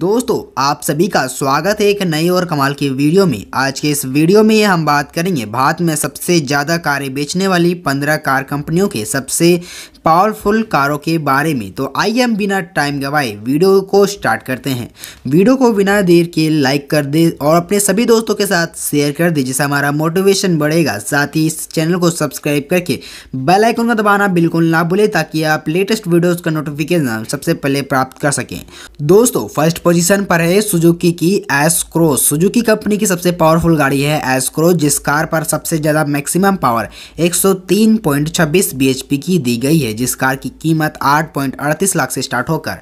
दोस्तों आप सभी का स्वागत है एक नई और कमाल की वीडियो में आज के इस वीडियो में हम बात करेंगे भारत में सबसे ज़्यादा कारें बेचने वाली 15 कार कंपनियों के सबसे पावरफुल कारों के बारे में तो आइए हम बिना टाइम गवाए वीडियो को स्टार्ट करते हैं वीडियो को बिना देर के लाइक कर दे और अपने सभी दोस्तों के साथ शेयर कर दे जिससे हमारा मोटिवेशन बढ़ेगा साथ ही इस चैनल को सब्सक्राइब करके बेल आइकन का दबाना बिल्कुल ना भूलें ताकि आप लेटेस्ट वीडियोस का नोटिफिकेशन सबसे पहले प्राप्त कर सकें दोस्तों फर्स्ट पोजिशन पर है सुजुकी की एस क्रोस सुजुकी कंपनी की सबसे पावरफुल गाड़ी है एस क्रोस जिस कार पर सबसे ज़्यादा मैक्सिमम पावर एच पी की दी गई है है जिस कार की कीमत 8.38 लाख से स्टार्ट होकर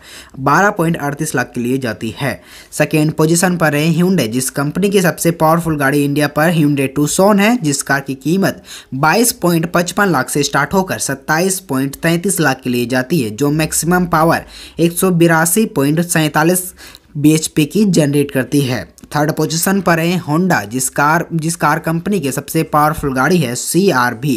12.38 लाख के लिए जाती है सेकेंड पोजीशन पर रहे ह्यूडे जिस कंपनी की सबसे पावरफुल गाड़ी इंडिया पर ह्यूडे टू सोन है जिस कार की कीमत 22.55 लाख से स्टार्ट होकर 27.33 लाख के लिए जाती है जो मैक्सिमम पावर एक बी की जनरेट करती है थर्ड पोजीशन पर है होंडा जिस कार जिस कार कंपनी की सबसे पावरफुल गाड़ी है सी आर भी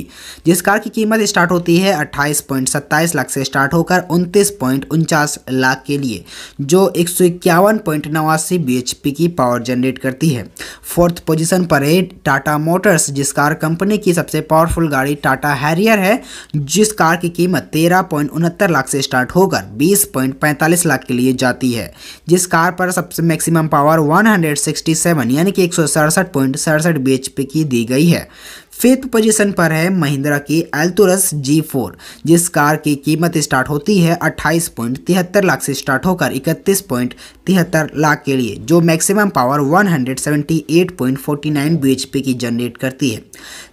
जिस कार की कीमत स्टार्ट होती है अट्ठाईस पॉइंट सत्ताईस लाख से स्टार्ट होकर उनतीस पॉइंट उनचास लाख के लिए जो एक सौ इक्यावन पॉइंट नवासी बी एच पी की पावर जनरेट करती है फोर्थ पोजीशन पर है टाटा मोटर्स जिस कार कंपनी की सबसे पावरफुल गाड़ी टाटा हैरियर है जिस कार की कीमत तेरह पॉइंट उनहत्तर लाख से स्टार्ट होकर बीस पॉइंट पैंतालीस लाख के लिए जाती है जिस कार स्टार पर सबसे मैक्सिमम पावर 167 यानी कि एक सौ की दी गई है फिफ्थ पोजीशन पर है महिंद्रा की एल्टोरस G4 जिस कार की कीमत स्टार्ट होती है अट्ठाईस पॉइंट तिहत्तर लाख से स्टार्ट होकर इकतीस पॉइंट तिहत्तर लाख के लिए जो मैक्सिमम पावर 178.49 bhp की जनरेट करती है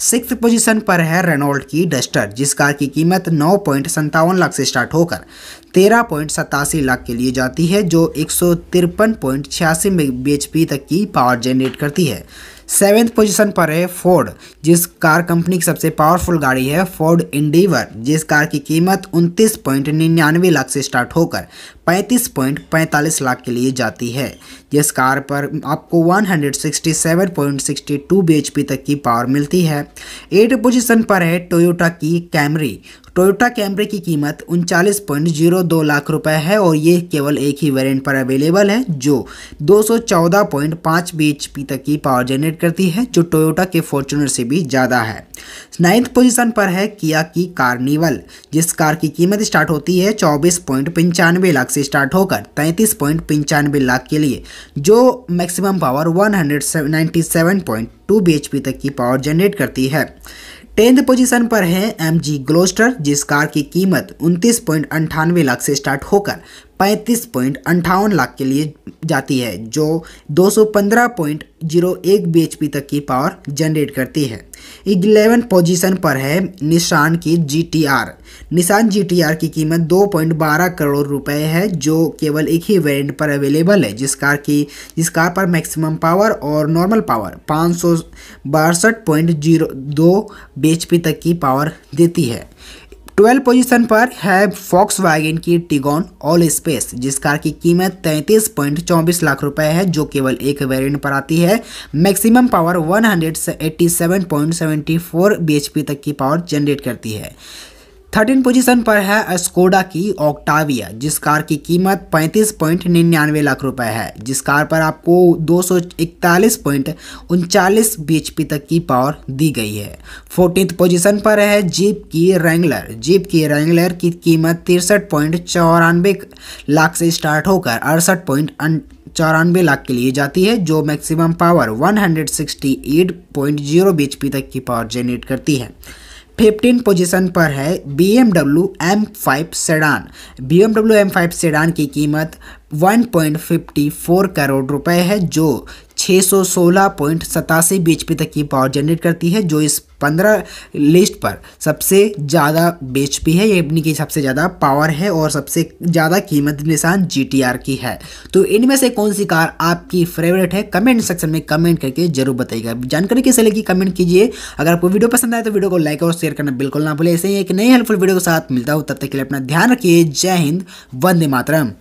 सिक्स पोजीशन पर है रेनॉल्ड की डस्टर जिस कार की कीमत नौ पॉइंट संतावन लाख से स्टार्ट होकर तेरह पॉइंट सतासी लाख के लिए जाती है जो एक सौ तिरपन पॉइंट छियासी बी तक की पावर जनरेट करती है सेवेंथ पोजीशन पर है फोर्ड जिस कार कंपनी की सबसे पावरफुल गाड़ी है फोर्ड इंडीवर जिस कार की कीमत उनतीस पॉइंट निन्यानवे लाख से स्टार्ट होकर 35.45 लाख के लिए जाती है जिस कार पर आपको 167.62 bhp तक की पावर मिलती है एट पोजीशन पर है टोयोटा की कैमरी टोयोटा कैमरे की कीमत उनचालीस पॉइंट जीरो दो लाख रुपए है और ये केवल एक ही वेरिएंट पर अवेलेबल है जो 214.5 bhp तक की पावर जनरेट करती है जो टोयोटा के फॉर्चुनर से भी ज़्यादा है नाइन्थ पोजीशन पर है किया की कार्निवल जिस कार की कीमत स्टार्ट होती है चौबीस पॉइंट पंचानवे लाख से स्टार्ट होकर तैंतीस पॉइंट पंचानवे लाख के लिए जो maximum power one hundred ninety seven point two B H P तक की पावर जनरेट करती है टेंथ पोजीशन पर है एम जी ग्लोस्टर जिस कार की कीमत उनतीस पॉइंट अंठानवे लाख से स्टार्ट होकर पैंतीस पॉइंट अंठावन लाख के लिए जाती है जो दो सौ पंद्रह पॉइंट जीरो एक बी एच पी तक की पावर जनरेट करती है इलेवन पोजीशन पर है निशान की जीटीआर निशान जीटीआर की कीमत 2.12 करोड़ रुपए है जो केवल एक ही वेरिएंट पर अवेलेबल है जिस कार की जिस कार पर मैक्सिमम पावर और नॉर्मल पावर पाँच सौ बासठ पॉइंट जीरो दो बी तक की पावर देती है ट्वेल्व पोजीशन पर है फॉक्स वैगन की टिगॉन ऑल स्पेस जिस कार की कीमत तैंतीस पॉइंट चौबीस लाख रुपए है जो केवल एक वेरिएंट पर आती है maximum power one hundred eighty seven point seventy four B तक की पावर जनरेट करती है थर्टीन पोजीशन पर है स्कोडा की ऑक्टाविया जिस कार की कीमत पैंतीस पॉइंट निन्यानवे लाख रुपए है जिस कार पर आपको दो सौ इकतालीस पॉइंट उनचालीस बी तक की पावर दी गई है फोर्टीन पोजीशन पर है जीप की रेंगलर जीप की रेंगलर की कीमत तिरसठ पॉइंट चौरानवे लाख से स्टार्ट होकर अड़सठ पॉइंट चौरानवे लाख के लिए जाती है जो मैक्सिमम पावर 168.0 पी तक की पावर जनरेट करती है फिफ्टीन पोजीशन पर है B M W M five sedan B M W M five sedan की कीमत 1.54 करोड़ रुपए है जो छः सौ सोलह पॉइंट सतासी बी एच पी तक की पावर जनरेट करती है जो इस पंद्रह लिस्ट पर सबसे ज़्यादा बी एच पी है ये अपनी की सबसे ज़्यादा पावर है और सबसे ज़्यादा कीमत निशान जी टी आर की है तो इनमें से कौन सी कार आपकी फेवरेट है कमेंट सेक्शन में कमेंट करके जरूर बताइएगा जानकारी कैसे लगी कमेंट कीजिए अगर आपको वीडियो पसंद आए तो वीडियो को लाइक और शेयर करना बिल्कुल ना भूलें ऐसे ही एक नई हेल्पफुल वीडियो के साथ मिलता हूँ तब तक के लिए अपना ध्यान रखिए जय हिंद वंदे मातरम